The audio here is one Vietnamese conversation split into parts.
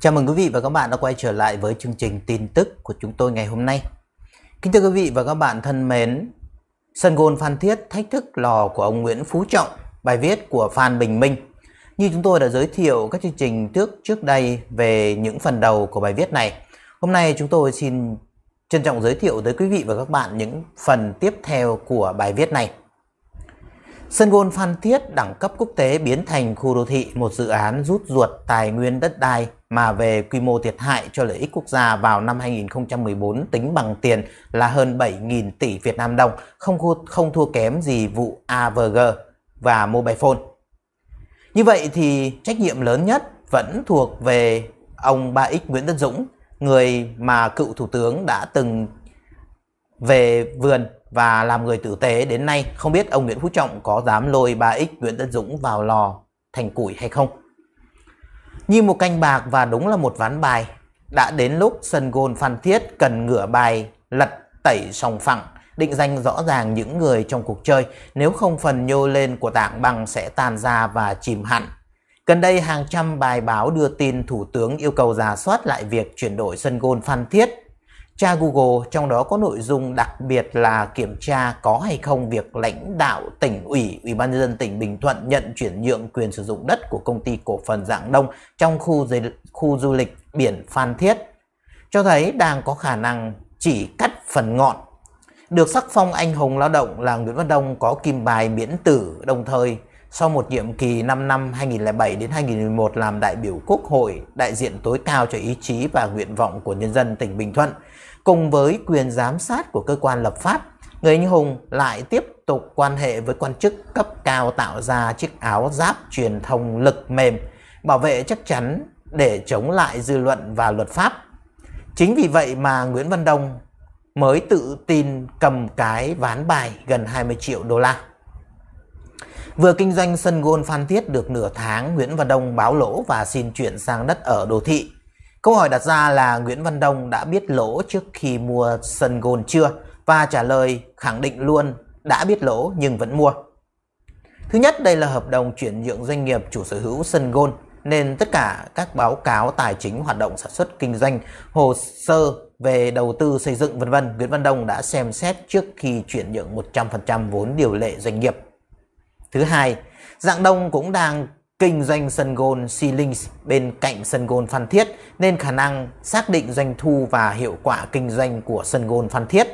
Chào mừng quý vị và các bạn đã quay trở lại với chương trình tin tức của chúng tôi ngày hôm nay. Kính thưa quý vị và các bạn thân mến, sân gôn Phan Thiết thách thức lò của ông Nguyễn Phú Trọng, bài viết của Phan Bình Minh. Như chúng tôi đã giới thiệu các chương trình trước trước đây về những phần đầu của bài viết này, hôm nay chúng tôi xin trân trọng giới thiệu tới quý vị và các bạn những phần tiếp theo của bài viết này. Sân golf Phan Thiết đẳng cấp quốc tế biến thành khu đô thị một dự án rút ruột tài nguyên đất đai mà về quy mô thiệt hại cho lợi ích quốc gia vào năm 2014 tính bằng tiền là hơn 7.000 tỷ Việt Nam đồng, không, không thua kém gì vụ AVG và Mobile Phone. Như vậy thì trách nhiệm lớn nhất vẫn thuộc về ông Ba X Nguyễn Tân Dũng, người mà cựu Thủ tướng đã từng về vườn và làm người tử tế đến nay không biết ông Nguyễn Phú Trọng có dám lôi 3X Nguyễn Tân Dũng vào lò thành củi hay không. Như một canh bạc và đúng là một ván bài, đã đến lúc sân gôn Phan Thiết cần ngửa bài lật tẩy sòng phẳng, định danh rõ ràng những người trong cuộc chơi nếu không phần nhô lên của tảng băng sẽ tan ra và chìm hẳn. Gần đây hàng trăm bài báo đưa tin Thủ tướng yêu cầu giả soát lại việc chuyển đổi sân gôn Phan Thiết Tra Google trong đó có nội dung đặc biệt là kiểm tra có hay không việc lãnh đạo tỉnh ủy, ủy ban nhân dân tỉnh Bình Thuận nhận chuyển nhượng quyền sử dụng đất của công ty cổ phần Dạng Đông trong khu, dây, khu du lịch biển Phan Thiết. Cho thấy đang có khả năng chỉ cắt phần ngọn. Được sắc phong anh hùng lao động là Nguyễn Văn Đông có kim bài miễn tử đồng thời sau một nhiệm kỳ 5 năm 2007 đến 2011 làm đại biểu Quốc hội, đại diện tối cao cho ý chí và nguyện vọng của nhân dân tỉnh Bình Thuận cùng với quyền giám sát của cơ quan lập pháp, người anh hùng lại tiếp tục quan hệ với quan chức cấp cao tạo ra chiếc áo giáp truyền thông lực mềm, bảo vệ chắc chắn để chống lại dư luận và luật pháp. Chính vì vậy mà Nguyễn Văn Đông mới tự tin cầm cái ván bài gần 20 triệu đô la. Vừa kinh doanh sân golf Phan Thiết được nửa tháng, Nguyễn Văn Đông báo lỗ và xin chuyển sang đất ở đô thị. Câu hỏi đặt ra là Nguyễn Văn Đông đã biết lỗ trước khi mua sân gôn chưa? Và trả lời khẳng định luôn đã biết lỗ nhưng vẫn mua. Thứ nhất, đây là hợp đồng chuyển nhượng doanh nghiệp chủ sở hữu sân gôn nên tất cả các báo cáo tài chính hoạt động sản xuất kinh doanh, hồ sơ về đầu tư xây dựng vân vân, Nguyễn Văn Đông đã xem xét trước khi chuyển nhượng 100% vốn điều lệ doanh nghiệp. Thứ hai, Dạng Đông cũng đang kinh doanh sân gôn Silings bên cạnh sân gôn Phan Thiết nên khả năng xác định doanh thu và hiệu quả kinh doanh của sân gôn Phan Thiết.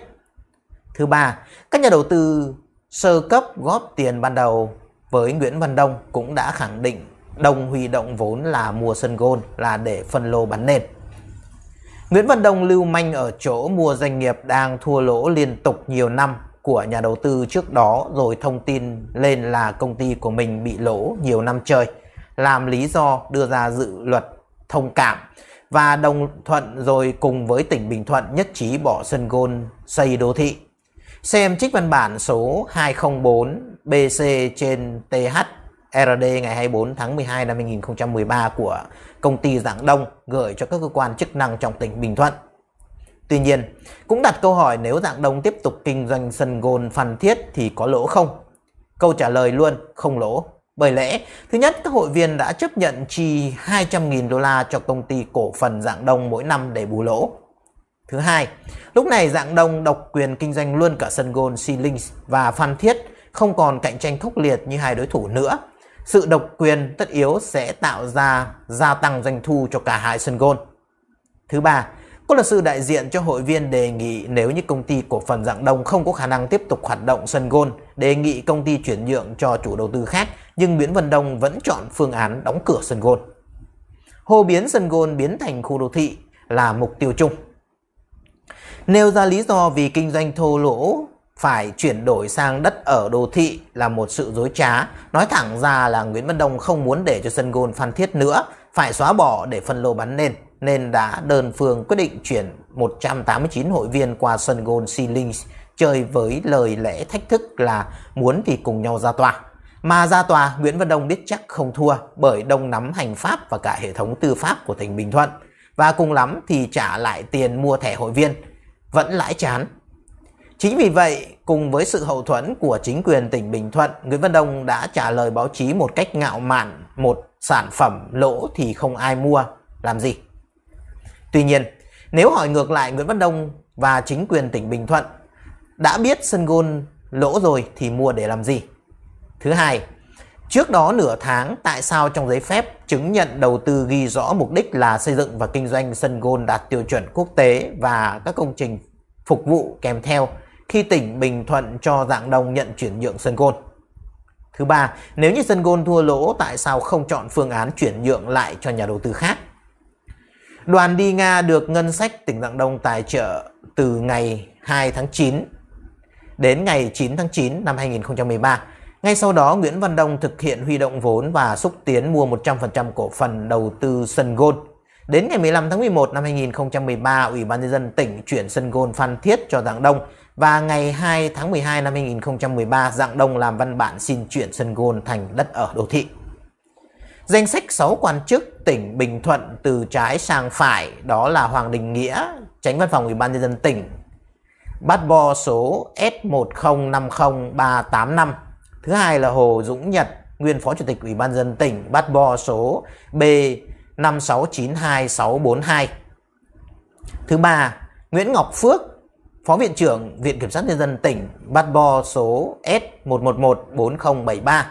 Thứ ba, các nhà đầu tư sơ cấp góp tiền ban đầu với Nguyễn Văn Đông cũng đã khẳng định đồng huy động vốn là mua sân gôn là để phân lô bán nền. Nguyễn Văn Đông lưu manh ở chỗ mua doanh nghiệp đang thua lỗ liên tục nhiều năm của nhà đầu tư trước đó rồi thông tin lên là công ty của mình bị lỗ nhiều năm trời, làm lý do đưa ra dự luật thông cảm và đồng thuận rồi cùng với tỉnh Bình Thuận nhất trí bỏ sân gôn xây đô thị. Xem trích văn bản số 204 BC trên TH RD ngày 24 tháng 12 năm 2013 của công ty Giảng Đông gửi cho các cơ quan chức năng trong tỉnh Bình Thuận. Tuy nhiên, cũng đặt câu hỏi nếu dạng đông tiếp tục kinh doanh sân gôn Phan Thiết thì có lỗ không? Câu trả lời luôn, không lỗ. Bởi lẽ, thứ nhất, các hội viên đã chấp nhận chi 200.000 đô la cho công ty cổ phần dạng đông mỗi năm để bù lỗ. Thứ hai, lúc này dạng đông độc quyền kinh doanh luôn cả sân gôn Sea và Phan Thiết, không còn cạnh tranh khốc liệt như hai đối thủ nữa. Sự độc quyền tất yếu sẽ tạo ra gia tăng doanh thu cho cả hai sân gôn. Thứ ba, có luật sư đại diện cho hội viên đề nghị nếu như công ty cổ phần dạng đông không có khả năng tiếp tục hoạt động sân gôn, đề nghị công ty chuyển nhượng cho chủ đầu tư khác, nhưng Nguyễn Văn Đông vẫn chọn phương án đóng cửa sân gôn. Hồ biến sân gôn biến thành khu đô thị là mục tiêu chung. Nêu ra lý do vì kinh doanh thô lỗ phải chuyển đổi sang đất ở đô thị là một sự dối trá. Nói thẳng ra là Nguyễn Văn Đông không muốn để cho sân gôn Phan Thiết nữa, phải xóa bỏ để phân lô bán nền nên đã đơn phương quyết định chuyển 189 hội viên qua sân gôn Sea Links chơi với lời lẽ thách thức là muốn thì cùng nhau ra tòa. Mà ra tòa, Nguyễn Văn Đông biết chắc không thua bởi Đông nắm hành pháp và cả hệ thống tư pháp của tỉnh Bình Thuận. Và cùng lắm thì trả lại tiền mua thẻ hội viên. Vẫn lãi chán. Chính vì vậy, cùng với sự hậu thuẫn của chính quyền tỉnh Bình Thuận, Nguyễn Văn Đông đã trả lời báo chí một cách ngạo mạn một sản phẩm lỗ thì không ai mua. Làm gì? Tuy nhiên, nếu hỏi ngược lại Nguyễn Văn Đông và chính quyền tỉnh Bình Thuận đã biết sân gôn lỗ rồi thì mua để làm gì? Thứ hai, trước đó nửa tháng tại sao trong giấy phép chứng nhận đầu tư ghi rõ mục đích là xây dựng và kinh doanh sân gôn đạt tiêu chuẩn quốc tế và các công trình phục vụ kèm theo khi tỉnh Bình Thuận cho dạng đông nhận chuyển nhượng sân gôn? Thứ ba, nếu như sân gôn thua lỗ tại sao không chọn phương án chuyển nhượng lại cho nhà đầu tư khác? Đoàn đi Nga được ngân sách tỉnh Đặng Đông tài trợ từ ngày 2 tháng 9 đến ngày 9 tháng 9 năm 2013. Ngay sau đó, Nguyễn Văn Đông thực hiện huy động vốn và xúc tiến mua 100% cổ phần đầu tư sân golf. Đến ngày 15 tháng 11 năm 2013, Ủy ban nhân dân tỉnh chuyển sân golf Phan Thiết cho Dạng Đông và ngày 2 tháng 12 năm 2013, Dạng Đông làm văn bản xin chuyển sân golf thành đất ở đô thị. Danh sách 6 quan chức tỉnh Bình Thuận từ trái sang phải đó là Hoàng Đình Nghĩa, tránh văn phòng Ủy ban nhân dân tỉnh, bắt bo số S1050385. Thứ hai là Hồ Dũng Nhật, nguyên phó chủ tịch Ủy ban dân tỉnh, bắt bo số B5692642. Thứ ba, Nguyễn Ngọc Phước, phó viện trưởng Viện kiểm sát nhân dân tỉnh, bắt bo số S1114073.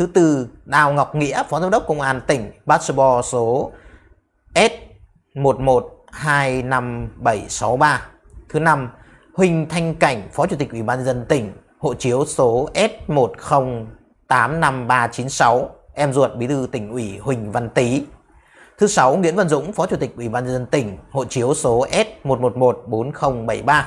Thứ tư, Đào Ngọc Nghĩa, Phó Giám đốc Công an tỉnh, Basketball số S1125763. Thứ năm, Huỳnh Thanh Cảnh, Phó Chủ tịch Ủy ban dân tỉnh, hộ chiếu số S1085396, em ruột Bí thư tỉnh ủy Huỳnh Văn Tý. Thứ sáu, Nguyễn Văn Dũng, Phó Chủ tịch Ủy ban dân tỉnh, hộ chiếu số S1114073.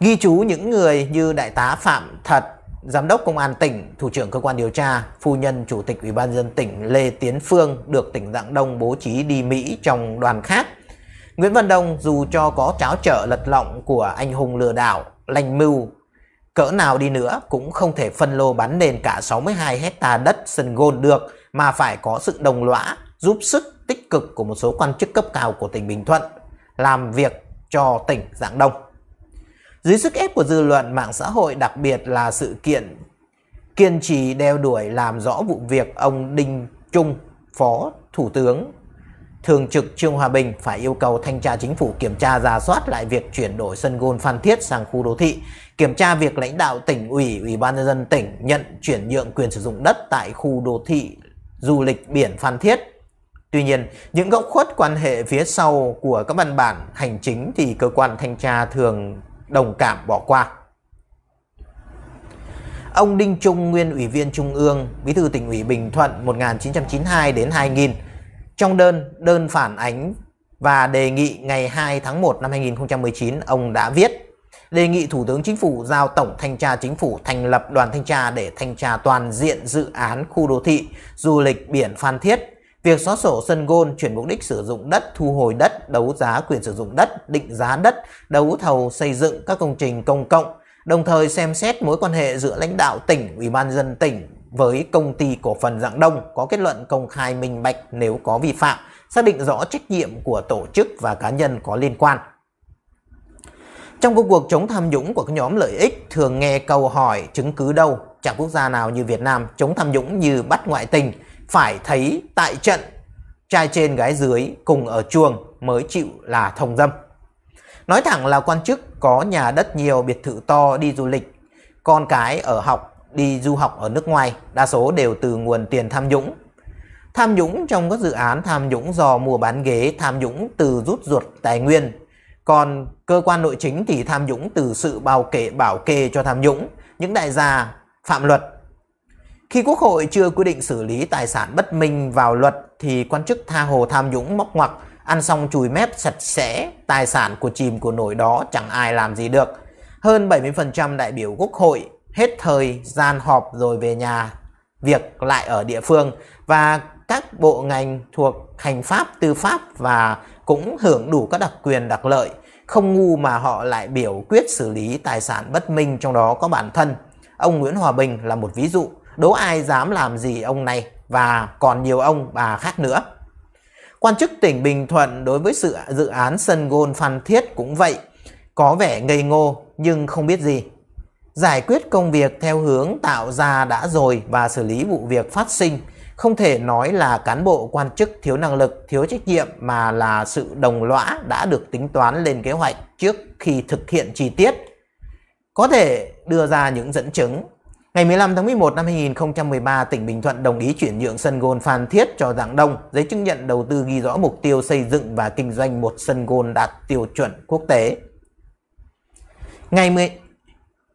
Ghi chú những người như Đại tá Phạm Thật, Giám đốc Công an tỉnh, Thủ trưởng Cơ quan Điều tra, Phu nhân Chủ tịch Ủy ban dân tỉnh Lê Tiến Phương được tỉnh Dạng Đông bố trí đi Mỹ trong đoàn khác. Nguyễn Văn Đông dù cho có cháo trở lật lọng của anh hùng lừa đảo, lành mưu, cỡ nào đi nữa cũng không thể phân lô bán nền cả 62 hecta đất sân gôn được mà phải có sự đồng lõa, giúp sức tích cực của một số quan chức cấp cao của tỉnh Bình Thuận làm việc cho tỉnh Dạng Đông. Dưới sức ép của dư luận, mạng xã hội đặc biệt là sự kiện kiên trì đeo đuổi làm rõ vụ việc ông Đinh Trung, Phó Thủ tướng Thường trực Trương Hòa Bình phải yêu cầu thanh tra chính phủ kiểm tra giả soát lại việc chuyển đổi sân golf Phan Thiết sang khu đô thị, kiểm tra việc lãnh đạo tỉnh ủy, ủy ban nhân dân tỉnh nhận chuyển nhượng quyền sử dụng đất tại khu đô thị du lịch biển Phan Thiết. Tuy nhiên, những góc khuất quan hệ phía sau của các văn bản hành chính thì cơ quan thanh tra thường đồng cảm bỏ qua. Ông Đinh Trung nguyên ủy viên Trung ương, Bí thư tỉnh ủy Bình Thuận 1992 đến 2000. Trong đơn, đơn phản ánh và đề nghị ngày 2 tháng 1 năm 2019 ông đã viết đề nghị Thủ tướng Chính phủ giao Tổng Thanh tra Chính phủ thành lập đoàn thanh tra để thanh tra toàn diện dự án khu đô thị du lịch biển Phan Thiết Việc xóa sổ sân gôn chuyển mục đích sử dụng đất, thu hồi đất, đấu giá quyền sử dụng đất, định giá đất, đấu thầu xây dựng các công trình công cộng, đồng thời xem xét mối quan hệ giữa lãnh đạo tỉnh, ủy ban dân tỉnh với công ty cổ phần dạng đông có kết luận công khai minh bạch nếu có vi phạm, xác định rõ trách nhiệm của tổ chức và cá nhân có liên quan. Trong công cuộc chống tham nhũng của các nhóm lợi ích thường nghe câu hỏi chứng cứ đâu, chẳng quốc gia nào như Việt Nam chống tham nhũng như bắt ngoại tình – phải thấy tại trận trai trên gái dưới cùng ở chuồng mới chịu là thông dâm. Nói thẳng là quan chức có nhà đất nhiều biệt thự to đi du lịch, con cái ở học, đi du học ở nước ngoài, đa số đều từ nguồn tiền tham nhũng. Tham nhũng trong các dự án tham nhũng do mua bán ghế, tham nhũng từ rút ruột tài nguyên. Còn cơ quan nội chính thì tham nhũng từ sự bao kệ bảo kê cho tham nhũng, những đại gia phạm luật khi Quốc hội chưa quy định xử lý tài sản bất minh vào luật thì quan chức tha hồ tham nhũng móc ngoặc, ăn xong chùi mép sạch sẽ, tài sản của chìm của nổi đó chẳng ai làm gì được. Hơn 70% đại biểu Quốc hội hết thời gian họp rồi về nhà, việc lại ở địa phương và các bộ ngành thuộc hành pháp, tư pháp và cũng hưởng đủ các đặc quyền đặc lợi. Không ngu mà họ lại biểu quyết xử lý tài sản bất minh trong đó có bản thân. Ông Nguyễn Hòa Bình là một ví dụ đố ai dám làm gì ông này và còn nhiều ông bà khác nữa. Quan chức tỉnh Bình Thuận đối với sự dự án sân gôn Phan Thiết cũng vậy, có vẻ ngây ngô nhưng không biết gì. Giải quyết công việc theo hướng tạo ra đã rồi và xử lý vụ việc phát sinh, không thể nói là cán bộ quan chức thiếu năng lực, thiếu trách nhiệm mà là sự đồng lõa đã được tính toán lên kế hoạch trước khi thực hiện chi tiết. Có thể đưa ra những dẫn chứng Ngày 15 tháng 11 năm 2013, tỉnh Bình Thuận đồng ý chuyển nhượng sân golf Phan Thiết cho Giảng Đông. Giấy chứng nhận đầu tư ghi rõ mục tiêu xây dựng và kinh doanh một sân golf đạt tiêu chuẩn quốc tế. Ngày 10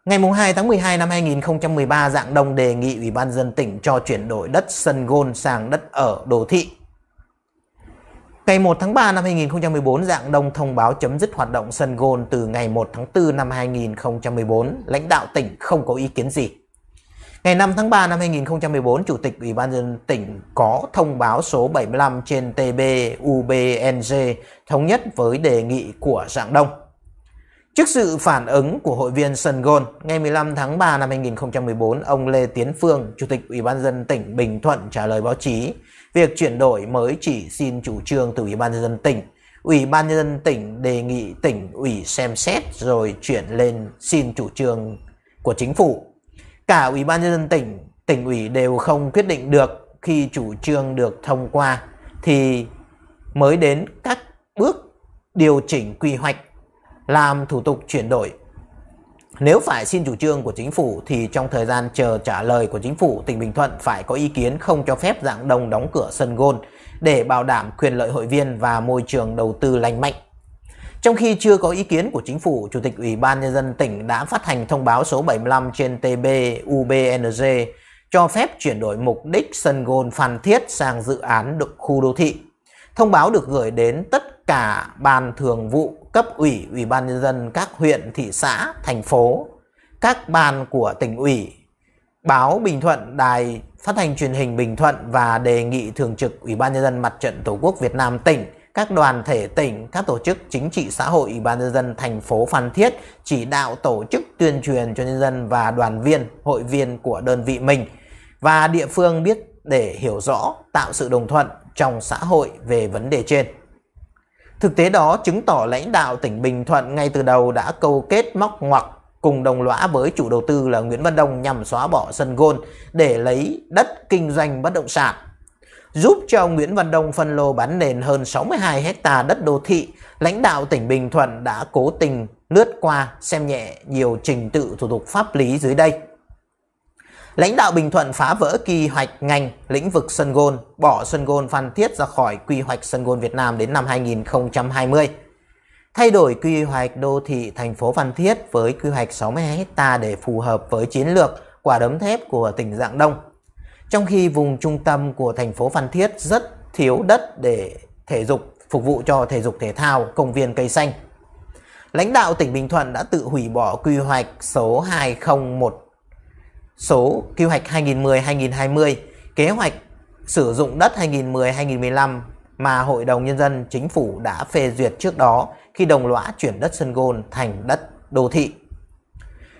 Ngày 2 tháng 12 năm 2013, Dạng Đông đề nghị Ủy ban dân tỉnh cho chuyển đổi đất sân gôn sang đất ở đô thị. Ngày 1 tháng 3 năm 2014, Dạng Đông thông báo chấm dứt hoạt động sân gôn từ ngày 1 tháng 4 năm 2014. Lãnh đạo tỉnh không có ý kiến gì. Ngày 5 tháng 3 năm 2014, Chủ tịch Ủy ban dân tỉnh có thông báo số 75 trên TB UBNG thống nhất với đề nghị của Dạng Đông. Trước sự phản ứng của hội viên Sân Gôn, ngày 15 tháng 3 năm 2014, ông Lê Tiến Phương, Chủ tịch Ủy ban dân tỉnh Bình Thuận trả lời báo chí, việc chuyển đổi mới chỉ xin chủ trương từ Ủy ban dân tỉnh. Ủy ban dân tỉnh đề nghị tỉnh ủy xem xét rồi chuyển lên xin chủ trương của chính phủ cả Ủy ban nhân dân tỉnh, tỉnh ủy đều không quyết định được khi chủ trương được thông qua thì mới đến các bước điều chỉnh quy hoạch, làm thủ tục chuyển đổi. Nếu phải xin chủ trương của chính phủ thì trong thời gian chờ trả lời của chính phủ, tỉnh Bình Thuận phải có ý kiến không cho phép dạng đông đóng cửa sân gôn để bảo đảm quyền lợi hội viên và môi trường đầu tư lành mạnh. Trong khi chưa có ý kiến của chính phủ, Chủ tịch Ủy ban Nhân dân tỉnh đã phát hành thông báo số 75 trên TB UBNG cho phép chuyển đổi mục đích sân gôn Phan Thiết sang dự án được khu đô thị. Thông báo được gửi đến tất cả ban thường vụ, cấp ủy, ủy ban nhân dân các huyện, thị xã, thành phố, các ban của tỉnh ủy, báo Bình Thuận, đài phát thanh truyền hình Bình Thuận và đề nghị thường trực Ủy ban nhân dân Mặt trận Tổ quốc Việt Nam tỉnh các đoàn thể tỉnh, các tổ chức chính trị xã hội Ủy ban nhân dân thành phố Phan Thiết chỉ đạo tổ chức tuyên truyền cho nhân dân và đoàn viên, hội viên của đơn vị mình và địa phương biết để hiểu rõ, tạo sự đồng thuận trong xã hội về vấn đề trên. Thực tế đó chứng tỏ lãnh đạo tỉnh Bình Thuận ngay từ đầu đã câu kết móc ngoặc cùng đồng lõa với chủ đầu tư là Nguyễn Văn Đông nhằm xóa bỏ sân gôn để lấy đất kinh doanh bất động sản giúp cho ông Nguyễn Văn Đông phân lô bán nền hơn 62 hecta đất đô thị, lãnh đạo tỉnh Bình Thuận đã cố tình lướt qua xem nhẹ nhiều trình tự thủ tục pháp lý dưới đây. Lãnh đạo Bình Thuận phá vỡ quy hoạch ngành lĩnh vực sân gôn, bỏ sân gôn Phan Thiết ra khỏi quy hoạch sân gôn Việt Nam đến năm 2020. Thay đổi quy hoạch đô thị thành phố Phan Thiết với quy hoạch 62 hecta để phù hợp với chiến lược quả đấm thép của tỉnh Dạng Đông. Trong khi vùng trung tâm của thành phố Phan Thiết rất thiếu đất để thể dục, phục vụ cho thể dục thể thao, công viên cây xanh. Lãnh đạo tỉnh Bình Thuận đã tự hủy bỏ quy hoạch số 201 số quy hoạch 2010-2020, kế hoạch sử dụng đất 2010-2015 mà Hội đồng Nhân dân Chính phủ đã phê duyệt trước đó khi đồng lõa chuyển đất sân gôn thành đất đô thị.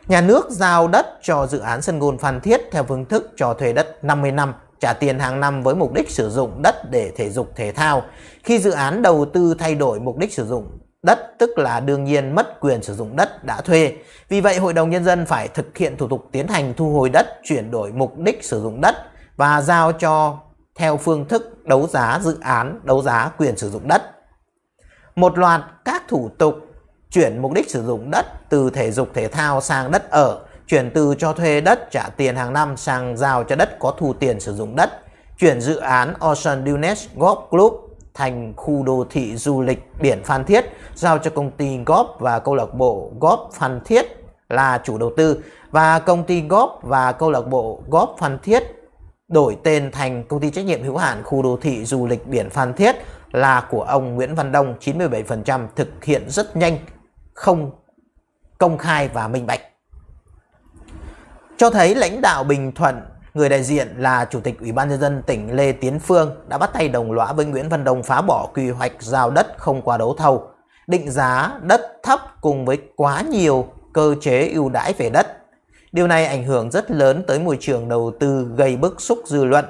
Nhà nước giao đất cho dự án sân golf Phan Thiết theo phương thức cho thuê đất 50 năm, trả tiền hàng năm với mục đích sử dụng đất để thể dục thể thao. Khi dự án đầu tư thay đổi mục đích sử dụng đất tức là đương nhiên mất quyền sử dụng đất đã thuê. Vì vậy Hội đồng Nhân dân phải thực hiện thủ tục tiến hành thu hồi đất, chuyển đổi mục đích sử dụng đất và giao cho theo phương thức đấu giá dự án, đấu giá quyền sử dụng đất. Một loạt các thủ tục chuyển mục đích sử dụng đất từ thể dục thể thao sang đất ở, chuyển từ cho thuê đất trả tiền hàng năm sang giao cho đất có thu tiền sử dụng đất, chuyển dự án Ocean Dunes Golf Club thành khu đô thị du lịch biển Phan Thiết, giao cho công ty Golf và câu lạc bộ Golf Phan Thiết là chủ đầu tư và công ty Golf và câu lạc bộ Golf Phan Thiết đổi tên thành công ty trách nhiệm hữu hạn khu đô thị du lịch biển Phan Thiết là của ông Nguyễn Văn Đông 97% thực hiện rất nhanh không công khai và minh bạch. Cho thấy lãnh đạo Bình Thuận, người đại diện là Chủ tịch Ủy ban Nhân dân tỉnh Lê Tiến Phương đã bắt tay đồng lõa với Nguyễn Văn Đồng phá bỏ quy hoạch giao đất không qua đấu thầu, định giá đất thấp cùng với quá nhiều cơ chế ưu đãi về đất. Điều này ảnh hưởng rất lớn tới môi trường đầu tư gây bức xúc dư luận,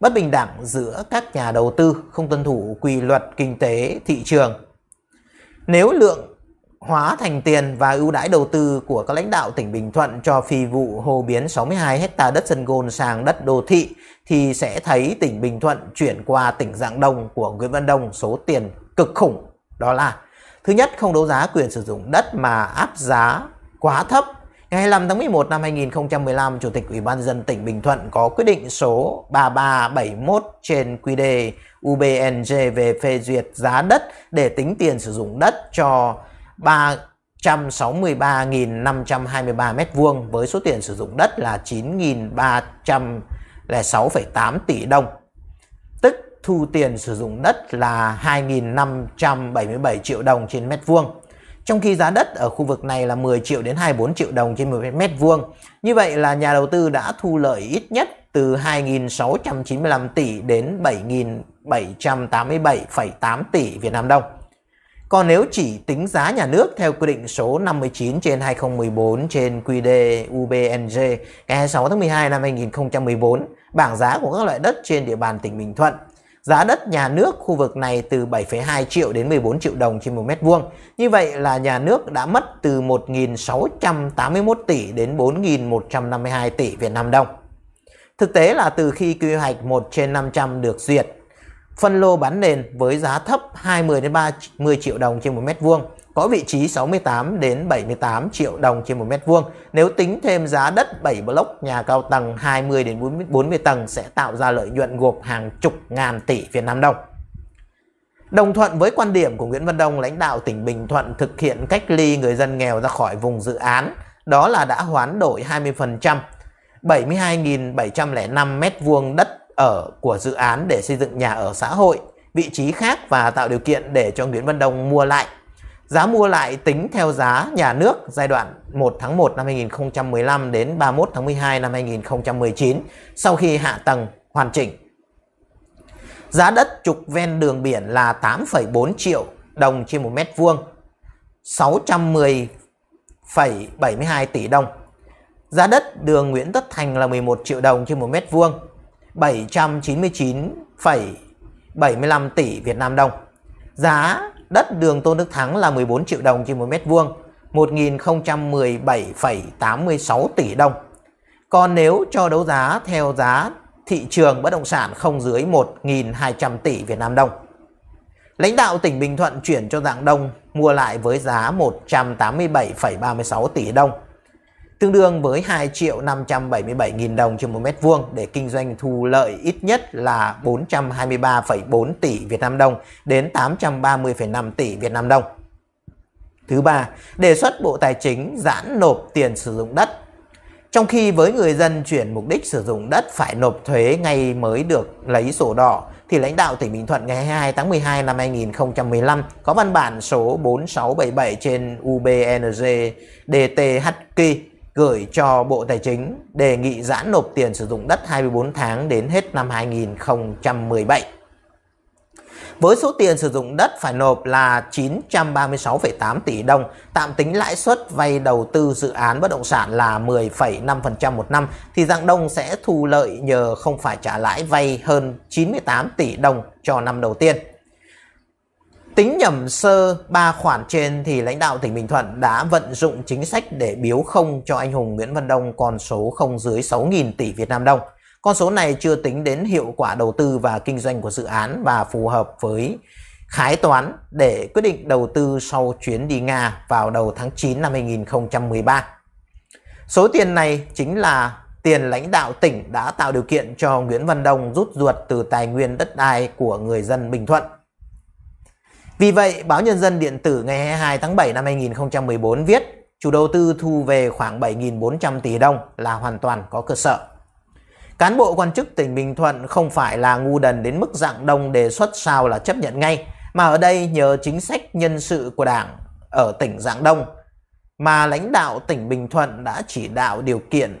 bất bình đẳng giữa các nhà đầu tư không tuân thủ quy luật kinh tế thị trường. Nếu lượng hóa thành tiền và ưu đãi đầu tư của các lãnh đạo tỉnh Bình Thuận cho phi vụ hồ biến 62 hecta đất sân gôn sang đất đô thị thì sẽ thấy tỉnh Bình Thuận chuyển qua tỉnh Giang Đông của Nguyễn Văn Đông số tiền cực khủng. Đó là thứ nhất không đấu giá quyền sử dụng đất mà áp giá quá thấp. Ngày 25 tháng 11 năm 2015, Chủ tịch Ủy ban dân tỉnh Bình Thuận có quyết định số 3371 trên quy đề UBNG về phê duyệt giá đất để tính tiền sử dụng đất cho 363.523 m2 với số tiền sử dụng đất là 9.306,8 tỷ đồng. Tức thu tiền sử dụng đất là 2.577 triệu đồng trên mét vuông. Trong khi giá đất ở khu vực này là 10 triệu đến 24 triệu đồng trên 1 mét vuông. Như vậy là nhà đầu tư đã thu lợi ít nhất từ 2.695 tỷ đến 7.787,8 tỷ Việt Nam đồng. Còn nếu chỉ tính giá nhà nước theo quy định số 59 trên 2014 trên QD UBNG ngày 26 tháng 12 năm 2014, bảng giá của các loại đất trên địa bàn tỉnh Bình Thuận, giá đất nhà nước khu vực này từ 7,2 triệu đến 14 triệu đồng trên 1 mét vuông. Như vậy là nhà nước đã mất từ 1.681 tỷ đến 4.152 tỷ Việt Nam đồng. Thực tế là từ khi quy hoạch 1 trên 500 được duyệt phân lô bán nền với giá thấp 20 đến 30 triệu đồng trên một mét vuông, có vị trí 68 đến 78 triệu đồng trên một mét vuông. Nếu tính thêm giá đất 7 block nhà cao tầng 20 đến 40 tầng sẽ tạo ra lợi nhuận gộp hàng chục ngàn tỷ Việt Nam đồng. Đồng thuận với quan điểm của Nguyễn Văn Đông, lãnh đạo tỉnh Bình Thuận thực hiện cách ly người dân nghèo ra khỏi vùng dự án, đó là đã hoán đổi 20%, 72.705 mét vuông đất ở của dự án để xây dựng nhà ở xã hội, vị trí khác và tạo điều kiện để cho Nguyễn Văn Đông mua lại. Giá mua lại tính theo giá nhà nước giai đoạn 1 tháng 1 năm 2015 đến 31 tháng 12 năm 2019 sau khi hạ tầng hoàn chỉnh. Giá đất trục ven đường biển là 8,4 triệu đồng trên 1 mét vuông, 610,72 tỷ đồng. Giá đất đường Nguyễn Tất Thành là 11 triệu đồng trên 1 mét vuông, 799,75 tỷ Việt Nam đồng. Giá đất đường Tôn Đức Thắng là 14 triệu đồng trên 1 mét vuông, 1017,86 tỷ đồng. Còn nếu cho đấu giá theo giá thị trường bất động sản không dưới 1.200 tỷ Việt Nam đồng. Lãnh đạo tỉnh Bình Thuận chuyển cho dạng đông mua lại với giá 187,36 tỷ đồng tương đương với 2 triệu 577 nghìn đồng trên một mét vuông để kinh doanh thu lợi ít nhất là 423,4 tỷ Việt Nam đồng đến 830,5 tỷ Việt Nam đồng. Thứ ba, đề xuất Bộ Tài chính giãn nộp tiền sử dụng đất. Trong khi với người dân chuyển mục đích sử dụng đất phải nộp thuế ngay mới được lấy sổ đỏ, thì lãnh đạo tỉnh Bình Thuận ngày 22 tháng 12 năm 2015 có văn bản số 4677 trên UBNG DTHQ gửi cho Bộ Tài chính đề nghị giãn nộp tiền sử dụng đất 24 tháng đến hết năm 2017. Với số tiền sử dụng đất phải nộp là 936,8 tỷ đồng, tạm tính lãi suất vay đầu tư dự án bất động sản là 10,5% một năm, thì Giang Đông sẽ thu lợi nhờ không phải trả lãi vay hơn 98 tỷ đồng cho năm đầu tiên. Tính nhầm sơ ba khoản trên thì lãnh đạo tỉnh Bình Thuận đã vận dụng chính sách để biếu không cho anh hùng Nguyễn Văn Đông con số không dưới 6.000 tỷ Việt Nam đồng. Con số này chưa tính đến hiệu quả đầu tư và kinh doanh của dự án và phù hợp với khái toán để quyết định đầu tư sau chuyến đi Nga vào đầu tháng 9 năm 2013. Số tiền này chính là tiền lãnh đạo tỉnh đã tạo điều kiện cho Nguyễn Văn Đông rút ruột từ tài nguyên đất đai của người dân Bình Thuận vì vậy, báo Nhân dân điện tử ngày 22 tháng 7 năm 2014 viết chủ đầu tư thu về khoảng 7.400 tỷ đồng là hoàn toàn có cơ sở. Cán bộ quan chức tỉnh Bình Thuận không phải là ngu đần đến mức dạng đông đề xuất sao là chấp nhận ngay, mà ở đây nhờ chính sách nhân sự của Đảng ở tỉnh Giảng Đông mà lãnh đạo tỉnh Bình Thuận đã chỉ đạo điều kiện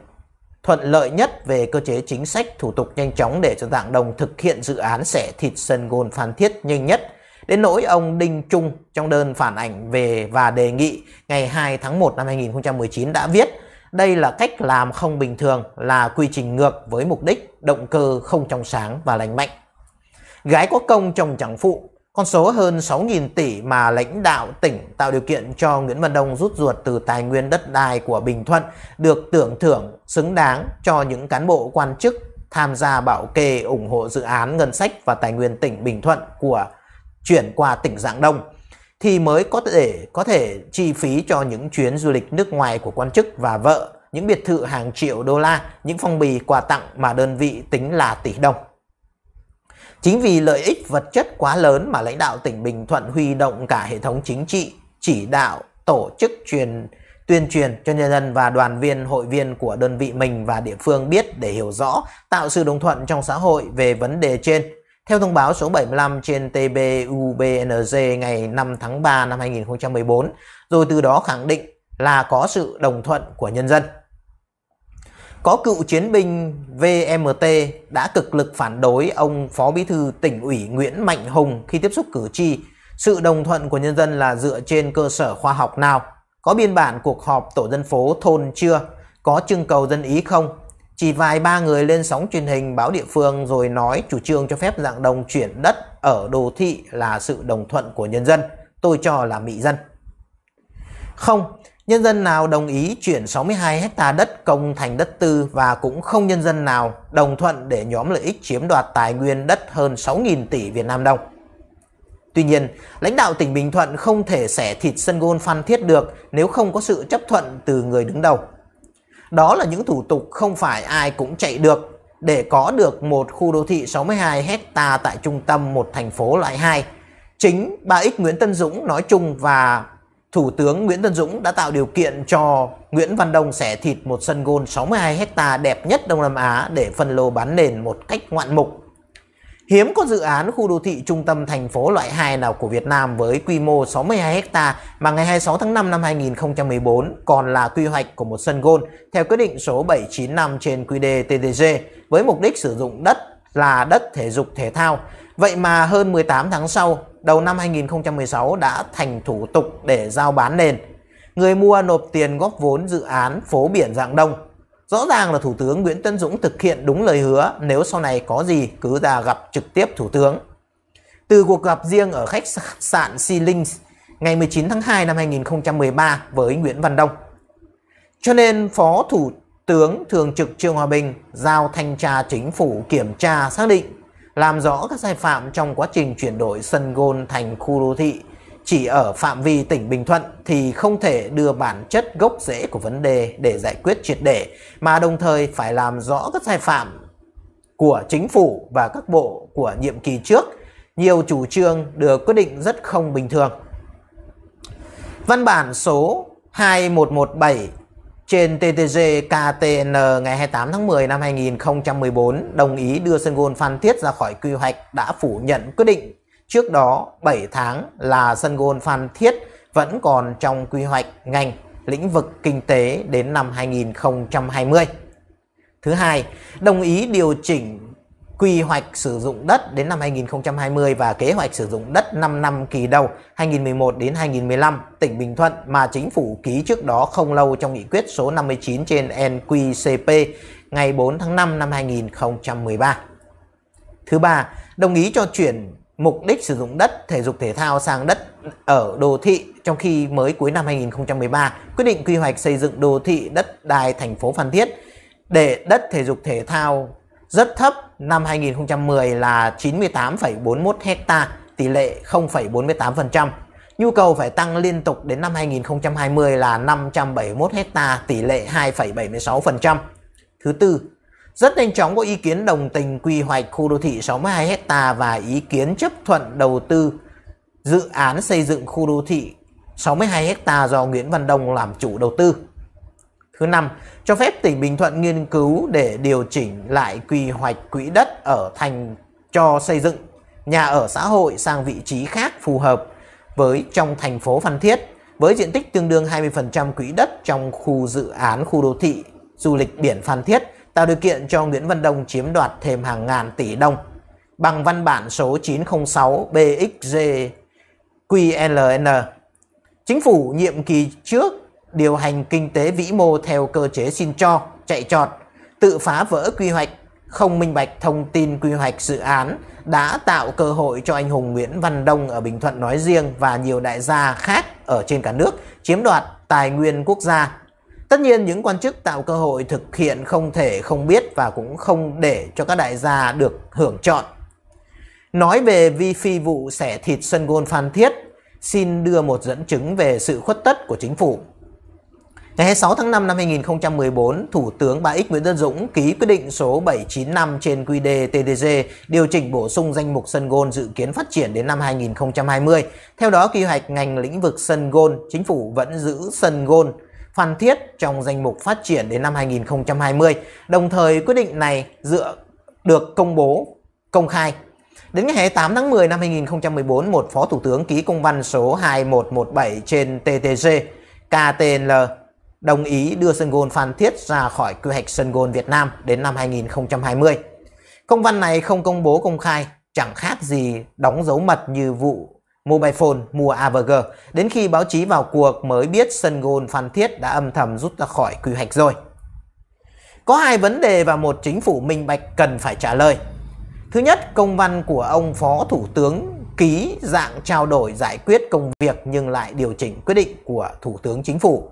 thuận lợi nhất về cơ chế chính sách thủ tục nhanh chóng để cho dạng Đông thực hiện dự án xẻ thịt sân gôn Phan Thiết nhanh nhất Đến nỗi ông Đinh Trung trong đơn phản ảnh về và đề nghị ngày 2 tháng 1 năm 2019 đã viết đây là cách làm không bình thường là quy trình ngược với mục đích động cơ không trong sáng và lành mạnh. Gái có công chồng chẳng phụ, con số hơn 6.000 tỷ mà lãnh đạo tỉnh tạo điều kiện cho Nguyễn Văn Đông rút ruột từ tài nguyên đất đai của Bình Thuận được tưởng thưởng xứng đáng cho những cán bộ quan chức tham gia bảo kê ủng hộ dự án ngân sách và tài nguyên tỉnh Bình Thuận của chuyển qua tỉnh Giang Đông thì mới có thể có thể chi phí cho những chuyến du lịch nước ngoài của quan chức và vợ, những biệt thự hàng triệu đô la, những phong bì quà tặng mà đơn vị tính là tỷ đồng. Chính vì lợi ích vật chất quá lớn mà lãnh đạo tỉnh Bình Thuận huy động cả hệ thống chính trị, chỉ đạo, tổ chức truyền tuyên truyền cho nhân dân và đoàn viên hội viên của đơn vị mình và địa phương biết để hiểu rõ, tạo sự đồng thuận trong xã hội về vấn đề trên theo thông báo số 75 trên TBUBNG ngày 5 tháng 3 năm 2014, rồi từ đó khẳng định là có sự đồng thuận của nhân dân. Có cựu chiến binh VMT đã cực lực phản đối ông Phó Bí thư tỉnh ủy Nguyễn Mạnh Hùng khi tiếp xúc cử tri. Sự đồng thuận của nhân dân là dựa trên cơ sở khoa học nào? Có biên bản cuộc họp tổ dân phố thôn chưa? Có trưng cầu dân ý không? Chỉ vài ba người lên sóng truyền hình báo địa phương rồi nói chủ trương cho phép dạng đồng chuyển đất ở đô thị là sự đồng thuận của nhân dân, tôi cho là mị dân. Không, nhân dân nào đồng ý chuyển 62 hecta đất công thành đất tư và cũng không nhân dân nào đồng thuận để nhóm lợi ích chiếm đoạt tài nguyên đất hơn 6.000 tỷ Việt Nam đồng. Tuy nhiên, lãnh đạo tỉnh Bình Thuận không thể xẻ thịt sân gôn Phan Thiết được nếu không có sự chấp thuận từ người đứng đầu. Đó là những thủ tục không phải ai cũng chạy được để có được một khu đô thị 62 hecta tại trung tâm một thành phố loại 2. Chính bà x Nguyễn Tân Dũng nói chung và Thủ tướng Nguyễn Tân Dũng đã tạo điều kiện cho Nguyễn Văn Đông xẻ thịt một sân gôn 62 hecta đẹp nhất Đông Nam Á để phân lô bán nền một cách ngoạn mục. Hiếm có dự án khu đô thị trung tâm thành phố loại 2 nào của Việt Nam với quy mô 62 ha mà ngày 26 tháng 5 năm 2014 còn là quy hoạch của một sân golf theo quyết định số 795 trên QĐ TTG với mục đích sử dụng đất là đất thể dục thể thao. Vậy mà hơn 18 tháng sau, đầu năm 2016 đã thành thủ tục để giao bán nền. Người mua nộp tiền góp vốn dự án phố biển dạng đông Rõ ràng là Thủ tướng Nguyễn Tân Dũng thực hiện đúng lời hứa nếu sau này có gì cứ ra gặp trực tiếp Thủ tướng. Từ cuộc gặp riêng ở khách sạn Sea Links ngày 19 tháng 2 năm 2013 với Nguyễn Văn Đông. Cho nên Phó Thủ tướng Thường trực Trương Hòa Bình giao thanh tra chính phủ kiểm tra xác định làm rõ các sai phạm trong quá trình chuyển đổi sân gôn thành khu đô thị chỉ ở phạm vi tỉnh Bình Thuận thì không thể đưa bản chất gốc rễ của vấn đề để giải quyết triệt để, mà đồng thời phải làm rõ các sai phạm của chính phủ và các bộ của nhiệm kỳ trước. Nhiều chủ trương được quyết định rất không bình thường. Văn bản số 2117 trên TTG KTN ngày 28 tháng 10 năm 2014 đồng ý đưa sân gôn Phan Thiết ra khỏi quy hoạch đã phủ nhận quyết định Trước đó 7 tháng là sân golf Phan Thiết vẫn còn trong quy hoạch ngành lĩnh vực kinh tế đến năm 2020. Thứ hai, đồng ý điều chỉnh quy hoạch sử dụng đất đến năm 2020 và kế hoạch sử dụng đất 5 năm kỳ đầu 2011 đến 2015 tỉnh Bình Thuận mà chính phủ ký trước đó không lâu trong nghị quyết số 59 trên NQCP ngày 4 tháng 5 năm 2013. Thứ ba, đồng ý cho chuyển mục đích sử dụng đất thể dục thể thao sang đất ở đô thị trong khi mới cuối năm 2013 quyết định quy hoạch xây dựng đô thị đất đai thành phố Phan Thiết để đất thể dục thể thao rất thấp năm 2010 là 98,41 hecta tỷ lệ 0,48%. Nhu cầu phải tăng liên tục đến năm 2020 là 571 hecta tỷ lệ 2,76%. Thứ tư, rất nhanh chóng có ý kiến đồng tình quy hoạch khu đô thị 62 hecta và ý kiến chấp thuận đầu tư dự án xây dựng khu đô thị 62 hecta do Nguyễn Văn Đông làm chủ đầu tư. Thứ năm, cho phép tỉnh Bình Thuận nghiên cứu để điều chỉnh lại quy hoạch quỹ đất ở thành cho xây dựng nhà ở xã hội sang vị trí khác phù hợp với trong thành phố Phan Thiết với diện tích tương đương 20% quỹ đất trong khu dự án khu đô thị du lịch biển Phan Thiết tạo điều kiện cho Nguyễn Văn Đông chiếm đoạt thêm hàng ngàn tỷ đồng bằng văn bản số 906 BXGQLN. Chính phủ nhiệm kỳ trước điều hành kinh tế vĩ mô theo cơ chế xin cho, chạy trọt, tự phá vỡ quy hoạch, không minh bạch thông tin quy hoạch dự án đã tạo cơ hội cho anh hùng Nguyễn Văn Đông ở Bình Thuận nói riêng và nhiều đại gia khác ở trên cả nước chiếm đoạt tài nguyên quốc gia Tất nhiên những quan chức tạo cơ hội thực hiện không thể không biết và cũng không để cho các đại gia được hưởng chọn. Nói về vi phi vụ xẻ thịt sân gôn Phan Thiết, xin đưa một dẫn chứng về sự khuất tất của chính phủ. Ngày 6 tháng 5 năm 2014, Thủ tướng Bà Ích Nguyễn Tân Dũng ký quyết định số 795 trên QĐ TDG điều chỉnh bổ sung danh mục sân gôn dự kiến phát triển đến năm 2020. Theo đó, kế hoạch ngành lĩnh vực sân gôn, chính phủ vẫn giữ sân gôn Phan Thiết trong danh mục phát triển đến năm 2020. Đồng thời quyết định này dựa được công bố công khai. Đến ngày 8 tháng 10 năm 2014, một Phó Thủ tướng ký công văn số 2117 trên TTG KTNL đồng ý đưa sân gôn Phan Thiết ra khỏi quy hoạch sân gôn Việt Nam đến năm 2020. Công văn này không công bố công khai, chẳng khác gì đóng dấu mật như vụ Mobile Phone mua AVG. Đến khi báo chí vào cuộc mới biết sân gôn Phan Thiết đã âm thầm rút ra khỏi quy hoạch rồi. Có hai vấn đề và một chính phủ minh bạch cần phải trả lời. Thứ nhất, công văn của ông Phó Thủ tướng ký dạng trao đổi giải quyết công việc nhưng lại điều chỉnh quyết định của Thủ tướng Chính phủ.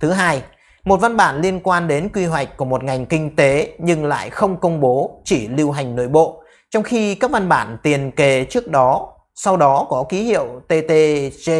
Thứ hai, một văn bản liên quan đến quy hoạch của một ngành kinh tế nhưng lại không công bố, chỉ lưu hành nội bộ, trong khi các văn bản tiền kề trước đó sau đó có ký hiệu TTG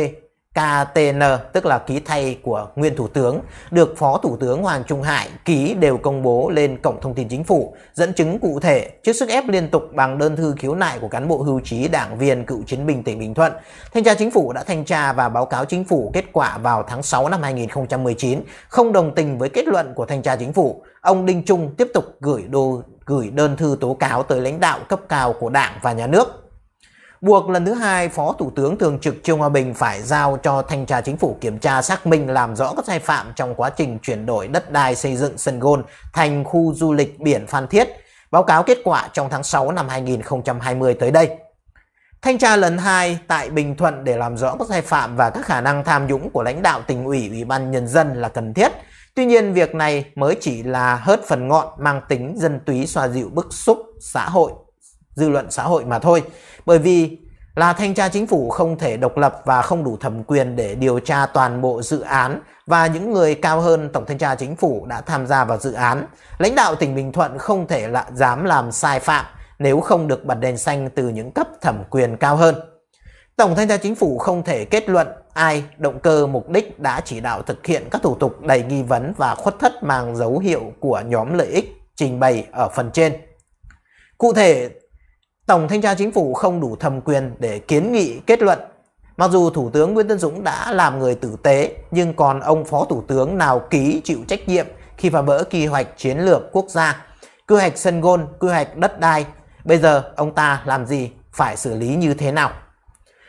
KTN tức là ký thay của nguyên thủ tướng được Phó Thủ tướng Hoàng Trung Hải ký đều công bố lên cổng thông tin chính phủ, dẫn chứng cụ thể trước sức ép liên tục bằng đơn thư khiếu nại của cán bộ hưu trí đảng viên cựu chiến binh tỉnh Bình Thuận. Thanh tra chính phủ đã thanh tra và báo cáo chính phủ kết quả vào tháng 6 năm 2019, không đồng tình với kết luận của thanh tra chính phủ. Ông Đinh Trung tiếp tục gửi đồ gửi đơn thư tố cáo tới lãnh đạo cấp cao của Đảng và nhà nước buộc lần thứ hai Phó Thủ tướng Thường trực Trương Hòa Bình phải giao cho Thanh tra Chính phủ kiểm tra xác minh làm rõ các sai phạm trong quá trình chuyển đổi đất đai xây dựng sân gôn thành khu du lịch biển Phan Thiết, báo cáo kết quả trong tháng 6 năm 2020 tới đây. Thanh tra lần 2 tại Bình Thuận để làm rõ các sai phạm và các khả năng tham nhũng của lãnh đạo tỉnh ủy, ủy ban nhân dân là cần thiết. Tuy nhiên, việc này mới chỉ là hớt phần ngọn mang tính dân túy xoa dịu bức xúc xã hội dư luận xã hội mà thôi. Bởi vì là thanh tra chính phủ không thể độc lập và không đủ thẩm quyền để điều tra toàn bộ dự án và những người cao hơn tổng thanh tra chính phủ đã tham gia vào dự án. Lãnh đạo tỉnh Bình Thuận không thể là dám làm sai phạm nếu không được bật đèn xanh từ những cấp thẩm quyền cao hơn. Tổng thanh tra chính phủ không thể kết luận ai động cơ mục đích đã chỉ đạo thực hiện các thủ tục đầy nghi vấn và khuất thất mang dấu hiệu của nhóm lợi ích trình bày ở phần trên. Cụ thể, Tổng Thanh tra Chính phủ không đủ thẩm quyền để kiến nghị kết luận. Mặc dù Thủ tướng Nguyễn Tân Dũng đã làm người tử tế, nhưng còn ông Phó Thủ tướng nào ký chịu trách nhiệm khi phá vỡ quy hoạch chiến lược quốc gia, quy hoạch sân gôn, quy hoạch đất đai. Bây giờ ông ta làm gì, phải xử lý như thế nào?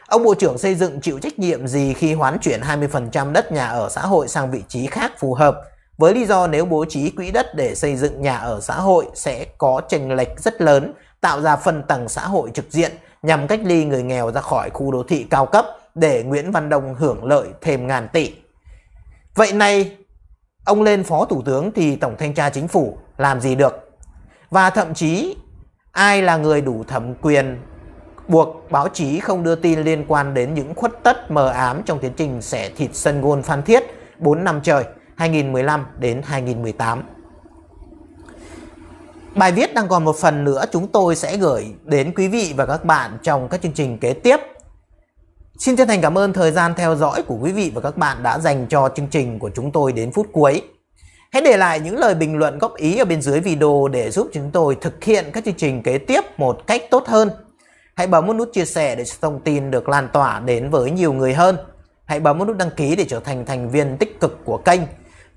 Ông Bộ trưởng xây dựng chịu trách nhiệm gì khi hoán chuyển 20% đất nhà ở xã hội sang vị trí khác phù hợp? Với lý do nếu bố trí quỹ đất để xây dựng nhà ở xã hội sẽ có chênh lệch rất lớn tạo ra phân tầng xã hội trực diện nhằm cách ly người nghèo ra khỏi khu đô thị cao cấp để Nguyễn Văn Đông hưởng lợi thêm ngàn tỷ. Vậy nay, ông lên phó thủ tướng thì Tổng Thanh tra Chính phủ làm gì được? Và thậm chí, ai là người đủ thẩm quyền buộc báo chí không đưa tin liên quan đến những khuất tất mờ ám trong tiến trình xẻ thịt sân gôn Phan Thiết 4 năm trời 2015 đến 2018? Bài viết đang còn một phần nữa chúng tôi sẽ gửi đến quý vị và các bạn trong các chương trình kế tiếp. Xin chân thành cảm ơn thời gian theo dõi của quý vị và các bạn đã dành cho chương trình của chúng tôi đến phút cuối. Hãy để lại những lời bình luận góp ý ở bên dưới video để giúp chúng tôi thực hiện các chương trình kế tiếp một cách tốt hơn. Hãy bấm một nút chia sẻ để thông tin được lan tỏa đến với nhiều người hơn. Hãy bấm một nút đăng ký để trở thành thành viên tích cực của kênh